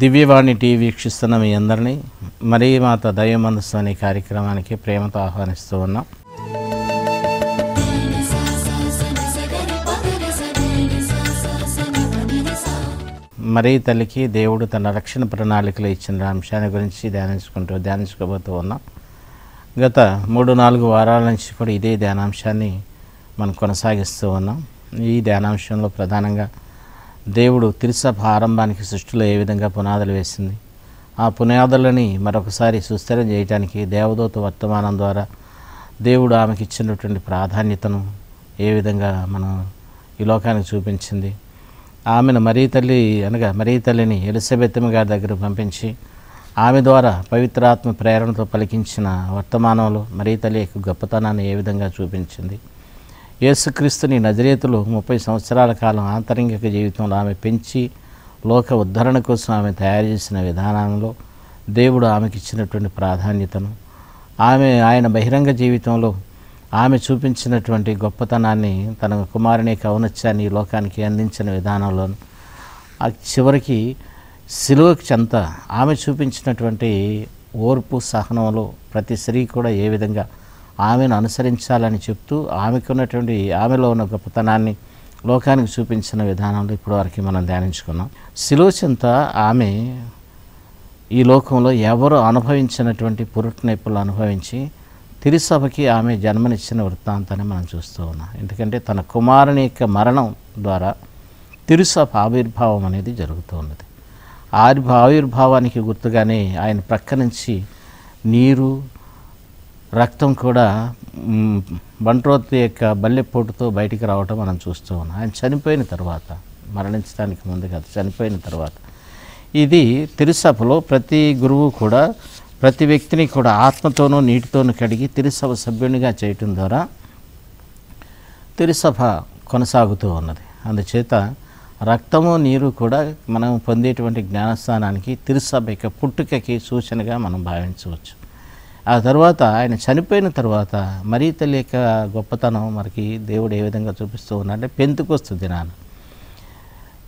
దివ్యవాణి TV వీక్షిస్తున్న మీ అందరినీ మరీ మాత మనస్సు అనే కార్యక్రమానికి ప్రేమతో ఆహ్వానిస్తూ ఉన్నాం మరీ తల్లికి దేవుడు తన రక్షణ ప్రణాళికలు ఇచ్చిన అంశాన్ని గురించి ధ్యానించుకుంటూ ధ్యానించుకోబోతూ ఉన్నాం గత మూడు నాలుగు వారాల నుంచి కూడా ఇదే ధ్యానాంశాన్ని మనం కొనసాగిస్తూ ఉన్నాం ఈ ధ్యానాంశంలో ప్రధానంగా దేవుడు తిరుసభ ఆరంభానికి సృష్టిలో ఏ విధంగా పునాదులు వేసింది ఆ పునాదులని మరొకసారి సుస్థిరం చేయటానికి దేవదూత వర్తమానం ద్వారా దేవుడు ఆమెకి ఇచ్చినటువంటి ప్రాధాన్యతను ఏ విధంగా మనం ఈ లోకానికి చూపించింది ఆమెను మరీ తల్లి అనగా మరీ తల్లిని ఎలిసబెత్తమ్మ గారి దగ్గర పంపించి ఆమె ద్వారా పవిత్రాత్మ ప్రేరణతో పలికించిన వర్తమానంలో మరీ తల్లి యొక్క గొప్పతనాన్ని ఏ విధంగా చూపించింది యేసుక్రీస్తుని నజరేతులు ముప్పై సంవత్సరాల కాలం ఆంతరంగిక జీవితంలో ఆమె పెంచి లోక ఉద్ధరణ కోసం ఆమె తయారు చేసిన విధానంలో దేవుడు ఆమెకి ఇచ్చినటువంటి ప్రాధాన్యతను ఆమె ఆయన బహిరంగ జీవితంలో ఆమె చూపించినటువంటి గొప్పతనాన్ని తన కుమారుని కౌనత్యాన్ని లోకానికి అందించిన విధానంలోను చివరికి సిలువకి చెంత ఆమె చూపించినటువంటి ఓర్పు సహనంలో ప్రతి స్త్రీ కూడా ఏ విధంగా ఆమెను అనుసరించాలని చెప్తూ ఆమెకు ఉన్నటువంటి ఆమెలో ఉన్న గొప్పతనాన్ని లోకానికి చూపించిన విధానంలో ఇప్పటివరకు మనం ధ్యానించుకున్నాం శిలోచింత ఆమె ఈ లోకంలో ఎవరు అనుభవించినటువంటి నొప్పులు అనుభవించి తిరుసభకి ఆమె జన్మనిచ్చిన వృత్తాంతాన్ని మనం చూస్తూ ఉన్నాం ఎందుకంటే తన కుమారుని యొక్క మరణం ద్వారా తిరుసభ ఆవిర్భావం అనేది జరుగుతూ ఉన్నది ఆవిర్భావానికి గుర్తుగానే ఆయన ప్రక్క నుంచి నీరు రక్తం కూడా బంట్రోత్ యొక్క బల్లెపోటుతో బయటికి రావటం మనం చూస్తూ ఉన్నాం ఆయన చనిపోయిన తర్వాత మరణించడానికి ముందు కాదు చనిపోయిన తర్వాత ఇది తిరుసభలో ప్రతి గురువు కూడా ప్రతి వ్యక్తిని కూడా ఆత్మతోనూ నీటితోనూ కడిగి తిరుసభ సభ్యునిగా చేయటం ద్వారా తిరుసభ కొనసాగుతూ ఉన్నది అందుచేత రక్తము నీరు కూడా మనం పొందేటువంటి జ్ఞానస్థానానికి తిరుసభ యొక్క పుట్టుకకి సూచనగా మనం భావించవచ్చు ఆ తర్వాత ఆయన చనిపోయిన తర్వాత మరీ తెలియక గొప్పతనం మనకి దేవుడు ఏ విధంగా చూపిస్తూ ఉన్నాడంటే పెంతుకొస్తు యేసు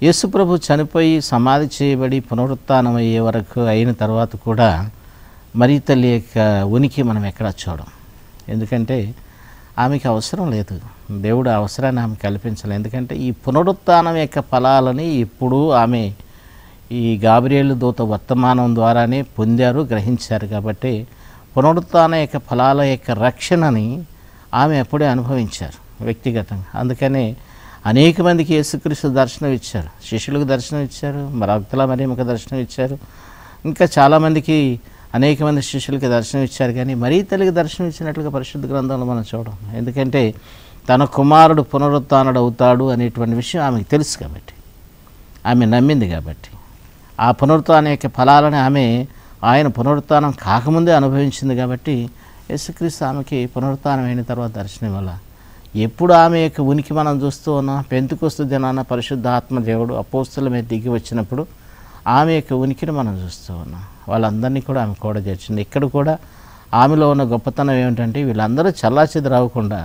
యేసుప్రభు చనిపోయి సమాధి చేయబడి పునరుత్నం అయ్యే వరకు అయిన తర్వాత కూడా మరీ తెలియక ఉనికి మనం ఎక్కడ చూడం ఎందుకంటే ఆమెకి అవసరం లేదు దేవుడు అవసరాన్ని ఆమె కల్పించాలి ఎందుకంటే ఈ పునరుత్నం యొక్క ఫలాలని ఇప్పుడు ఆమె ఈ గాబ్రియేలు దూత వర్తమానం ద్వారానే పొందారు గ్రహించారు కాబట్టి పునరుత్న యొక్క ఫలాల యొక్క రక్షణని ఆమె అప్పుడే అనుభవించారు వ్యక్తిగతంగా అందుకనే అనేక మందికి యేసుక్రీస్తు దర్శనం ఇచ్చారు శిష్యులకు దర్శనం ఇచ్చారు భక్తుల మరీమకు దర్శనం ఇచ్చారు ఇంకా చాలామందికి అనేక మంది శిష్యులకి దర్శనం ఇచ్చారు కానీ మరీ తల్లికి దర్శనం ఇచ్చినట్లుగా పరిశుద్ధ గ్రంథంలో మనం చూడం ఎందుకంటే తన కుమారుడు పునరుత్డు అవుతాడు అనేటువంటి విషయం ఆమెకు తెలుసు కాబట్టి ఆమె నమ్మింది కాబట్టి ఆ పునరుత్న యొక్క ఫలాలని ఆమె ఆయన పునరుత్నం కాకముందే అనుభవించింది కాబట్టి యేసుక్రీస్తు ఆమెకి పునరుత్నం అయిన తర్వాత దర్శనం వల్ల ఎప్పుడు ఆమె యొక్క ఉనికి మనం చూస్తూ ఉన్నా పెంతుకొస్తు దినాన పరిశుద్ధాత్మ దేవుడు అపోస్తుల మీద దిగి వచ్చినప్పుడు ఆమె యొక్క ఉనికిని మనం చూస్తూ ఉన్నాం వాళ్ళందరినీ కూడా ఆమె కూడా చేర్చింది ఇక్కడ కూడా ఆమెలో ఉన్న గొప్పతనం ఏమిటంటే వీళ్ళందరూ చల్లాచిది రావకుండా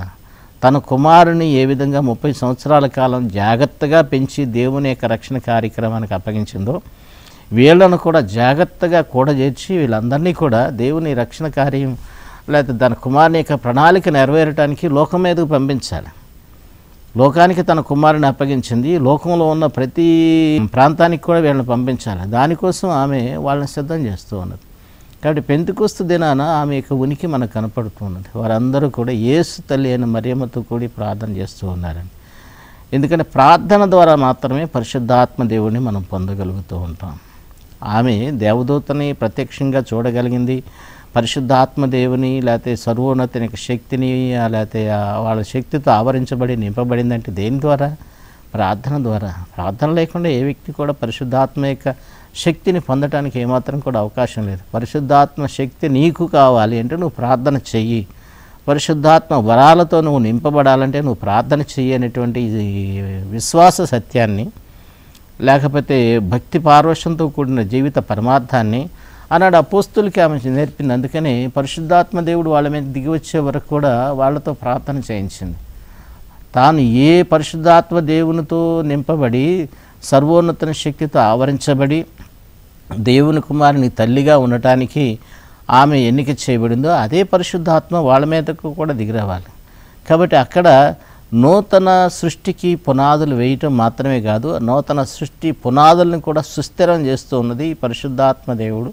తన కుమారుని ఏ విధంగా ముప్పై సంవత్సరాల కాలం జాగ్రత్తగా పెంచి దేవుని యొక్క రక్షణ కార్యక్రమానికి అప్పగించిందో వీళ్ళను కూడా జాగ్రత్తగా చేర్చి వీళ్ళందరినీ కూడా దేవుని రక్షణ కార్యం లేకపోతే తన కుమారుని యొక్క ప్రణాళిక నెరవేరటానికి లోకం మీదకు పంపించాలి లోకానికి తన కుమారుని అప్పగించింది లోకంలో ఉన్న ప్రతి ప్రాంతానికి కూడా వీళ్ళని పంపించాలి దానికోసం ఆమె వాళ్ళని సిద్ధం చేస్తూ ఉన్నది కాబట్టి పెంతుకొస్తు దినాన ఆమె యొక్క ఉనికి మనకు కనపడుతూ ఉన్నది వారందరూ కూడా ఏసు తల్లి అయిన మరియమ్మతో కూడి ప్రార్థన చేస్తూ ఉన్నారని ఎందుకంటే ప్రార్థన ద్వారా మాత్రమే పరిశుద్ధాత్మ దేవుడిని మనం పొందగలుగుతూ ఉంటాం ఆమె దేవదూతని ప్రత్యక్షంగా చూడగలిగింది పరిశుద్ధాత్మదేవుని లేకపోతే సర్వోన్నతిని శక్తిని లేకపోతే వాళ్ళ శక్తితో ఆవరించబడి నింపబడిందంటే దేని ద్వారా ప్రార్థన ద్వారా ప్రార్థన లేకుండా ఏ వ్యక్తి కూడా పరిశుద్ధాత్మ యొక్క శక్తిని పొందడానికి ఏమాత్రం కూడా అవకాశం లేదు పరిశుద్ధాత్మ శక్తి నీకు కావాలి అంటే నువ్వు ప్రార్థన చెయ్యి పరిశుద్ధాత్మ వరాలతో నువ్వు నింపబడాలంటే నువ్వు ప్రార్థన చెయ్యి అనేటువంటి విశ్వాస సత్యాన్ని లేకపోతే భక్తి పార్వశంతో కూడిన జీవిత పరమార్థాన్ని అన్నాడు అపోస్తులకి ఆమె నేర్పింది అందుకని పరిశుద్ధాత్మ దేవుడు వాళ్ళ మీద దిగి వచ్చే వరకు కూడా వాళ్ళతో ప్రార్థన చేయించింది తాను ఏ పరిశుద్ధాత్మ దేవునితో నింపబడి సర్వోన్నతన శక్తితో ఆవరించబడి దేవుని కుమారుని తల్లిగా ఉండటానికి ఆమె ఎన్నిక చేయబడిందో అదే పరిశుద్ధాత్మ వాళ్ళ మీదకు కూడా దిగిరావాలి కాబట్టి అక్కడ నూతన సృష్టికి పునాదులు వేయటం మాత్రమే కాదు నూతన సృష్టి పునాదులను కూడా సుస్థిరం చేస్తూ ఉన్నది పరిశుద్ధాత్మ దేవుడు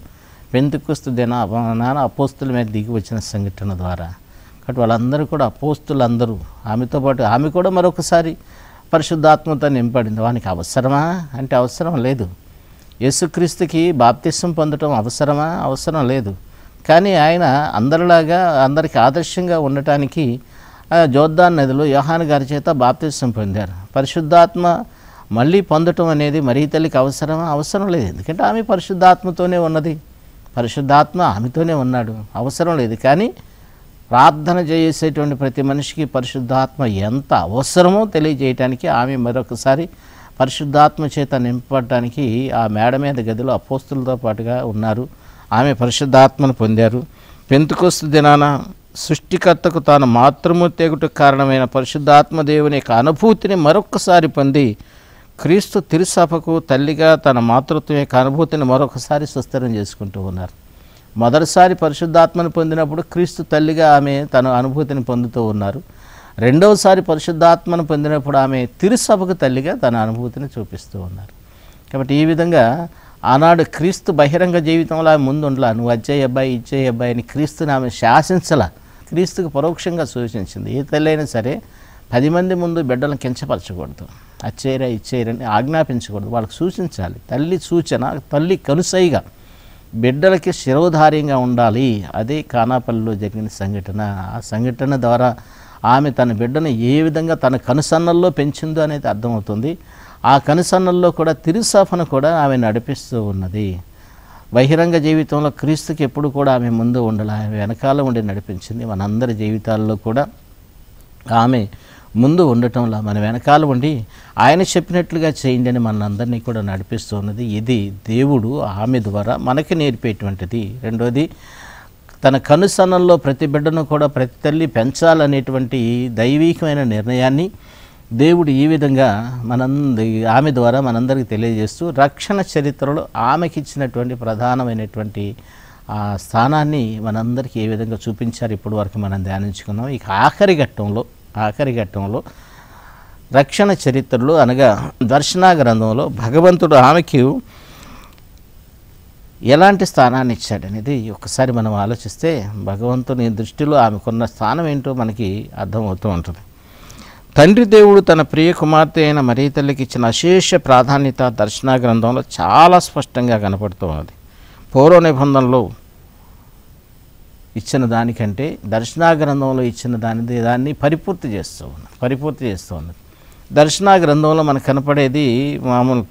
పెంతుకుస్తు దిన అవమానాన అపోస్తుల మీద దిగి వచ్చిన సంఘటన ద్వారా కాబట్టి వాళ్ళందరూ కూడా అపోస్తులు అందరూ ఆమెతో పాటు ఆమె కూడా మరొకసారి పరిశుద్ధాత్మతో నింపడింది వానికి అవసరమా అంటే అవసరం లేదు యేసుక్రీస్తుకి బాప్తిష్టం పొందటం అవసరమా అవసరం లేదు కానీ ఆయన అందరిలాగా అందరికీ ఆదర్శంగా ఉండటానికి జోర్దాన్ నదిలో యోహాన్ గారి చేత బాప్తిష్టం పొందారు పరిశుద్ధాత్మ మళ్ళీ పొందటం అనేది మరీ తల్లికి అవసరం అవసరం లేదు ఎందుకంటే ఆమె పరిశుద్ధాత్మతోనే ఉన్నది పరిశుద్ధాత్మ ఆమెతోనే ఉన్నాడు అవసరం లేదు కానీ ప్రార్థన చేసేటువంటి ప్రతి మనిషికి పరిశుద్ధాత్మ ఎంత అవసరమో తెలియజేయటానికి ఆమె మరొకసారి పరిశుద్ధాత్మ చేత నింపడానికి ఆ మేడ మీద గదిలో అపోస్తులతో పాటుగా ఉన్నారు ఆమె పరిశుద్ధాత్మను పొందారు పెంతుకొస్తు దినాన సృష్టికర్తకు తాను మాత్రము తెగుట కారణమైన పరిశుద్ధాత్మదేవుని యొక్క అనుభూతిని మరొకసారి పొంది క్రీస్తు తిరుసభకు తల్లిగా తన మాతృత్వం యొక్క అనుభూతిని మరొకసారి సుస్థిరం చేసుకుంటూ ఉన్నారు మొదటిసారి పరిశుద్ధాత్మను పొందినప్పుడు క్రీస్తు తల్లిగా ఆమె తన అనుభూతిని పొందుతూ ఉన్నారు రెండవసారి పరిశుద్ధాత్మను పొందినప్పుడు ఆమె తిరుసభకు తల్లిగా తన అనుభూతిని చూపిస్తూ ఉన్నారు కాబట్టి ఈ విధంగా ఆనాడు క్రీస్తు బహిరంగ జీవితంలో ఆమె ముందు ఉండాలి నువ్వు అజ్జయ్య అబ్బాయి ఇచ్చే అబ్బాయి అని క్రీస్తుని ఆమె శాసించలా క్రీస్తుకు పరోక్షంగా సూచించింది ఏ తల్లైనా సరే పది మంది ముందు బిడ్డలను కించపరచకూడదు అచ్చేరా ఇచ్చేరని ఆజ్ఞాపించకూడదు వాళ్ళకి సూచించాలి తల్లి సూచన తల్లి కనుసైగా బిడ్డలకి శిరోధార్యంగా ఉండాలి అదే కానాపల్లిలో జరిగిన సంఘటన ఆ సంఘటన ద్వారా ఆమె తన బిడ్డను ఏ విధంగా తన కనుసన్నల్లో పెంచిందో అనేది అర్థమవుతుంది ఆ కనుసన్నల్లో కూడా తిరుసాఫను కూడా ఆమె నడిపిస్తూ ఉన్నది బహిరంగ జీవితంలో క్రీస్తుకి ఎప్పుడు కూడా ఆమె ముందు ఉండాలి ఆమె వెనకాల ఉండి నడిపించింది మనందరి జీవితాల్లో కూడా ఆమె ముందు ఉండటంలా మన వెనకాల ఉండి ఆయన చెప్పినట్లుగా చేయండి అని మనందరినీ కూడా నడిపిస్తున్నది ఇది దేవుడు ఆమె ద్వారా మనకి నేర్పేటువంటిది రెండోది తన కనుసనంలో ప్రతి బిడ్డను కూడా ప్రతి తల్లి పెంచాలనేటువంటి దైవీకమైన నిర్ణయాన్ని దేవుడు ఈ విధంగా మనంది ఆమె ద్వారా మనందరికీ తెలియజేస్తూ రక్షణ చరిత్రలో ఆమెకి ఇచ్చినటువంటి ప్రధానమైనటువంటి ఆ స్థానాన్ని మనందరికీ ఏ విధంగా చూపించారు ఇప్పటి వరకు మనం ధ్యానించుకున్నాం ఇక ఆఖరి ఘట్టంలో ఆఖరి ఘట్టంలో రక్షణ చరిత్రలో అనగా దర్శనా గ్రంథంలో భగవంతుడు ఆమెకి ఎలాంటి స్థానాన్ని ఇచ్చాడనేది ఒకసారి మనం ఆలోచిస్తే భగవంతుని దృష్టిలో ఆమెకున్న స్థానం ఏంటో మనకి అర్థమవుతూ ఉంటుంది తండ్రి దేవుడు తన ప్రియ కుమార్తె అయిన మరీ తల్లికి ఇచ్చిన అశేష ప్రాధాన్యత దర్శన గ్రంథంలో చాలా స్పష్టంగా కనపడుతూ ఉన్నది పూర్వ నిబంధనలో ఇచ్చిన దానికంటే దర్శనా గ్రంథంలో ఇచ్చిన దాని దాన్ని పరిపూర్తి చేస్తూ ఉన్నది పరిపూర్తి చేస్తూ ఉన్నది దర్శనా గ్రంథంలో మనకు కనపడేది మామూలు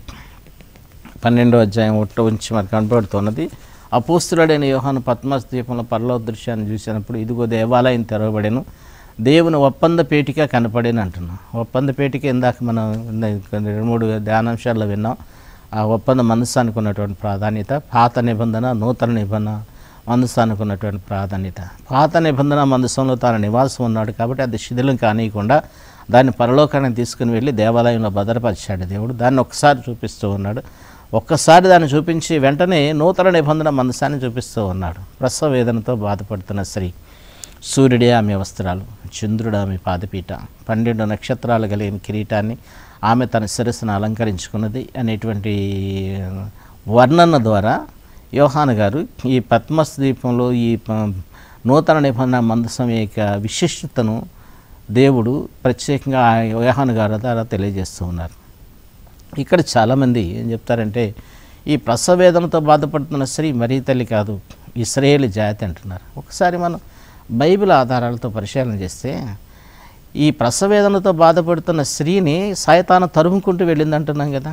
పన్నెండో అధ్యాయం ఒట్ట ఉంచి మనకు కనపడుతున్నది అపోస్తుడైన యోహాను పద్మస్ ద్వీపంలో పర్లో దృశ్యాన్ని చూసినప్పుడు ఇదిగో దేవాలయం తెరవబడేను దేవుని ఒప్పంద పేటిక కనపడేని అంటున్నాం ఒప్పంద పేటిక ఇందాక మనం రెండు మూడు ధ్యానాంశాల్లో విన్నాం ఆ ఒప్పంద మనస్సానికి ఉన్నటువంటి ప్రాధాన్యత పాత నిబంధన నూతన నిబంధన మనస్సానికి ఉన్నటువంటి ప్రాధాన్యత పాత నిబంధన మనస్సంలో తన నివాసం ఉన్నాడు కాబట్టి అది శిథిలం కానియకుండా దాన్ని పరలోకానికి తీసుకుని వెళ్ళి దేవాలయంలో భద్రపరిచాడు దేవుడు దాన్ని ఒకసారి చూపిస్తూ ఉన్నాడు ఒక్కసారి దాన్ని చూపించి వెంటనే నూతన నిబంధన మనసాన్ని చూపిస్తూ ఉన్నాడు ప్రసవ వేదనతో బాధపడుతున్న స్త్రీ సూర్యుడే ఆమె వస్త్రాలు చంద్రుడు ఆమె పాదపీట పన్నెండు నక్షత్రాలు కలిగిన కిరీటాన్ని ఆమె తన శిరస్సును అలంకరించుకున్నది అనేటువంటి వర్ణన ద్వారా యోహాన్ గారు ఈ పద్మస్ దీపంలో ఈ నూతన నిబంధన మందసం యొక్క విశిష్టతను దేవుడు ప్రత్యేకంగా యోహాన్ గారి ద్వారా తెలియజేస్తూ ఉన్నారు ఇక్కడ చాలామంది ఏం చెప్తారంటే ఈ ప్రసవేదనతో బాధపడుతున్న స్త్రీ మరీ తల్లి కాదు ఇస్రాయేల్ జాతి అంటున్నారు ఒకసారి మనం బైబిల్ ఆధారాలతో పరిశీలన చేస్తే ఈ ప్రసవేదనతో బాధపడుతున్న స్త్రీని సాయతాన తరుముకుంటూ వెళ్ళింది అంటున్నాం కదా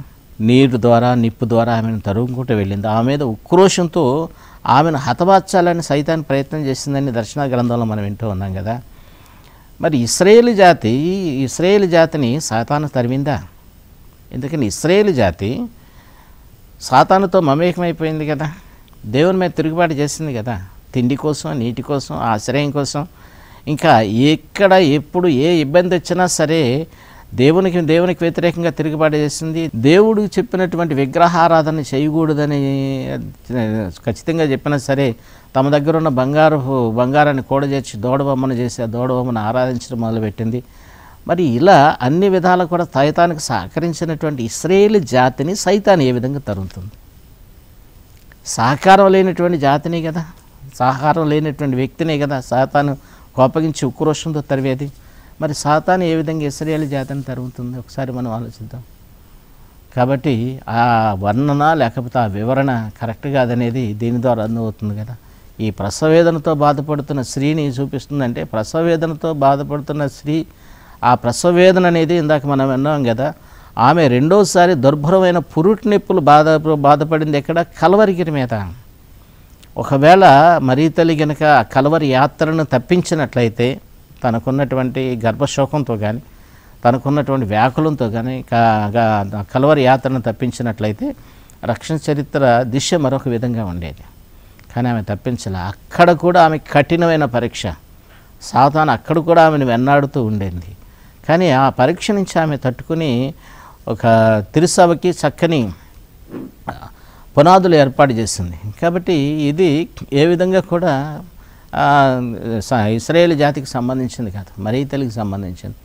నీరు ద్వారా నిప్పు ద్వారా ఆమెను తరుముకుంటూ వెళ్ళింది ఆమె మీద ఉక్రోషంతో ఆమెను హతమార్చాలని సైతాన్ని ప్రయత్నం చేసిందని దర్శన గ్రంథంలో మనం వింటూ ఉన్నాం కదా మరి ఇస్రాయేల్ జాతి ఇస్రాయేల్ జాతిని సాతాను తరిమిందా ఎందుకని ఇస్రాయేల్ జాతి సాతానుతో మమేకమైపోయింది కదా దేవుని మీద తిరుగుబాటు చేసింది కదా తిండి కోసం నీటి కోసం ఆశ్రయం కోసం ఇంకా ఎక్కడ ఎప్పుడు ఏ ఇబ్బంది వచ్చినా సరే దేవునికి దేవునికి వ్యతిరేకంగా తిరుగుబాటేసింది దేవుడు చెప్పినటువంటి విగ్రహారాధన చేయకూడదని ఖచ్చితంగా చెప్పినా సరే తమ దగ్గర ఉన్న బంగారు బంగారాన్ని కూడజేర్చి దోడబొమ్మను చేసి ఆ దోడబొమ్మను ఆరాధించడం మొదలుపెట్టింది మరి ఇలా అన్ని విధాలు కూడా సైతానికి సహకరించినటువంటి ఇస్రాయేల్ జాతిని సైతాన్ని ఏ విధంగా తరుగుతుంది సహకారం లేనటువంటి జాతిని కదా సహకారం లేనటువంటి వ్యక్తినే కదా సాతాను కోపగించి ఉక్రోషంతో తరివేది మరి సాతాను ఏ విధంగా ఇస్రాయేల్ జాతిని తరుగుతుంది ఒకసారి మనం ఆలోచిద్దాం కాబట్టి ఆ వర్ణన లేకపోతే ఆ వివరణ కరెక్ట్ కాదనేది దీని ద్వారా అందవుతుంది కదా ఈ ప్రసవేదనతో బాధపడుతున్న స్త్రీని చూపిస్తుందంటే ప్రసవేదనతో బాధపడుతున్న స్త్రీ ఆ ప్రసవేదన అనేది ఇందాక మనం విన్నాం కదా ఆమె రెండోసారి దుర్భరమైన పురుటి నొప్పులు బాధ బాధపడింది ఎక్కడ కలవరిగిరి మీద ఒకవేళ మరీ తల్లి గనక కలవరి యాత్రను తప్పించినట్లయితే తనకున్నటువంటి గర్భశోకంతో కానీ తనకున్నటువంటి వ్యాకులంతో కానీ కలవరి యాత్రను తప్పించినట్లయితే రక్షణ చరిత్ర దిశ మరొక విధంగా ఉండేది కానీ ఆమె తప్పించలే అక్కడ కూడా ఆమె కఠినమైన పరీక్ష సాతాను అక్కడ కూడా ఆమెను వెన్నాడుతూ ఉండేది కానీ ఆ పరీక్ష నుంచి ఆమె తట్టుకుని ఒక తిరుసభకి చక్కని పునాదులు ఏర్పాటు చేసింది కాబట్టి ఇది ఏ విధంగా కూడా ఇస్రాయేల్ జాతికి సంబంధించింది కాదు తల్లికి సంబంధించింది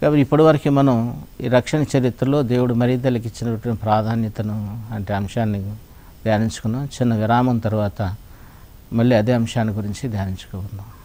కాబట్టి ఇప్పటివరకు మనం ఈ రక్షణ చరిత్రలో దేవుడు తల్లికి ఇచ్చినటువంటి ప్రాధాన్యతను అంటే అంశాన్ని ధ్యానించుకున్నాం చిన్న విరామం తర్వాత మళ్ళీ అదే అంశాన్ని గురించి ధ్యానించుకున్నాం